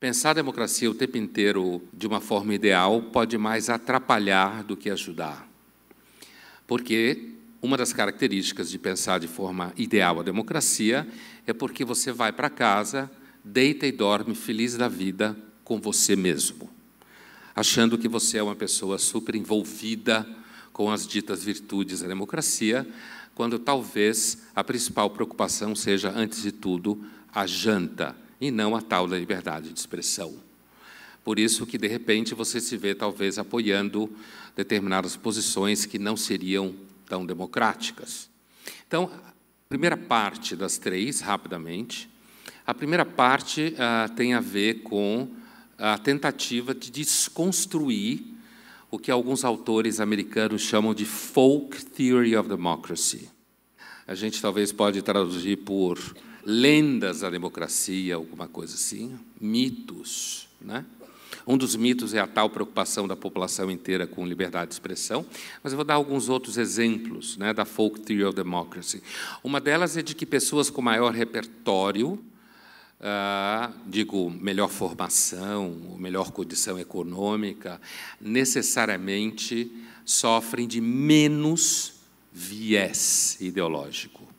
Pensar a democracia o tempo inteiro de uma forma ideal pode mais atrapalhar do que ajudar. Porque uma das características de pensar de forma ideal a democracia é porque você vai para casa, deita e dorme feliz da vida com você mesmo, achando que você é uma pessoa super envolvida com as ditas virtudes da democracia, quando talvez a principal preocupação seja, antes de tudo, a janta, e não a tal da liberdade de expressão. Por isso que, de repente, você se vê talvez apoiando determinadas posições que não seriam tão democráticas. Então, a primeira parte das três, rapidamente. A primeira parte ah, tem a ver com a tentativa de desconstruir o que alguns autores americanos chamam de folk theory of democracy. A gente talvez pode traduzir por lendas da democracia, alguma coisa assim, mitos. Né? Um dos mitos é a tal preocupação da população inteira com liberdade de expressão, mas eu vou dar alguns outros exemplos né, da folk theory of democracy. Uma delas é de que pessoas com maior repertório, ah, digo, melhor formação, melhor condição econômica, necessariamente sofrem de menos viés ideológico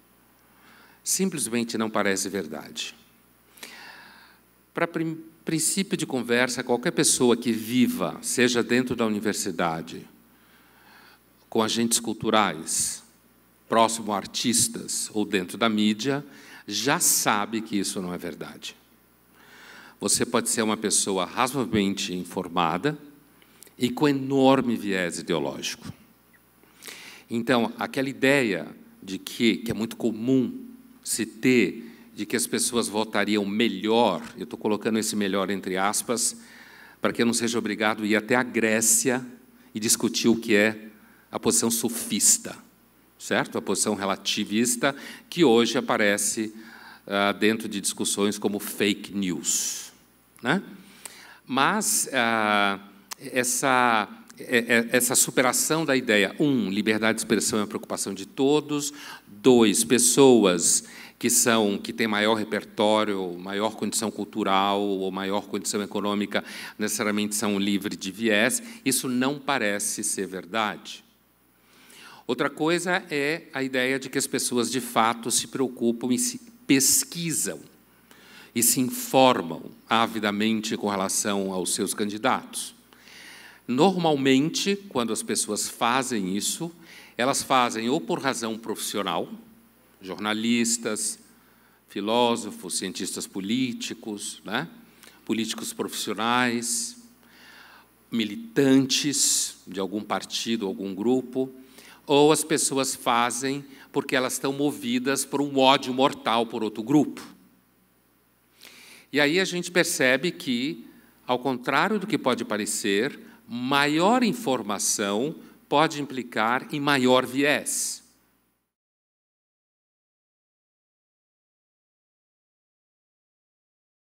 simplesmente não parece verdade. Para princípio de conversa, qualquer pessoa que viva, seja dentro da universidade, com agentes culturais, próximo a artistas ou dentro da mídia, já sabe que isso não é verdade. Você pode ser uma pessoa razoavelmente informada e com enorme viés ideológico. Então, aquela ideia de que, que é muito comum se ter de que as pessoas votariam melhor, eu estou colocando esse melhor entre aspas, para que eu não seja obrigado a ir até a Grécia e discutir o que é a posição sufista, certo? A posição relativista que hoje aparece ah, dentro de discussões como fake news, né? Mas ah, essa é, é, essa superação da ideia, um, liberdade de expressão é uma preocupação de todos, dois, pessoas que são que têm maior repertório, maior condição cultural ou maior condição econômica necessariamente são livres de viés. Isso não parece ser verdade. Outra coisa é a ideia de que as pessoas de fato se preocupam e se pesquisam e se informam avidamente com relação aos seus candidatos. Normalmente, quando as pessoas fazem isso, elas fazem ou por razão profissional, jornalistas, filósofos, cientistas políticos, né? políticos profissionais, militantes de algum partido, algum grupo, ou as pessoas fazem porque elas estão movidas por um ódio mortal por outro grupo. E aí a gente percebe que, ao contrário do que pode parecer, maior informação pode implicar em maior viés.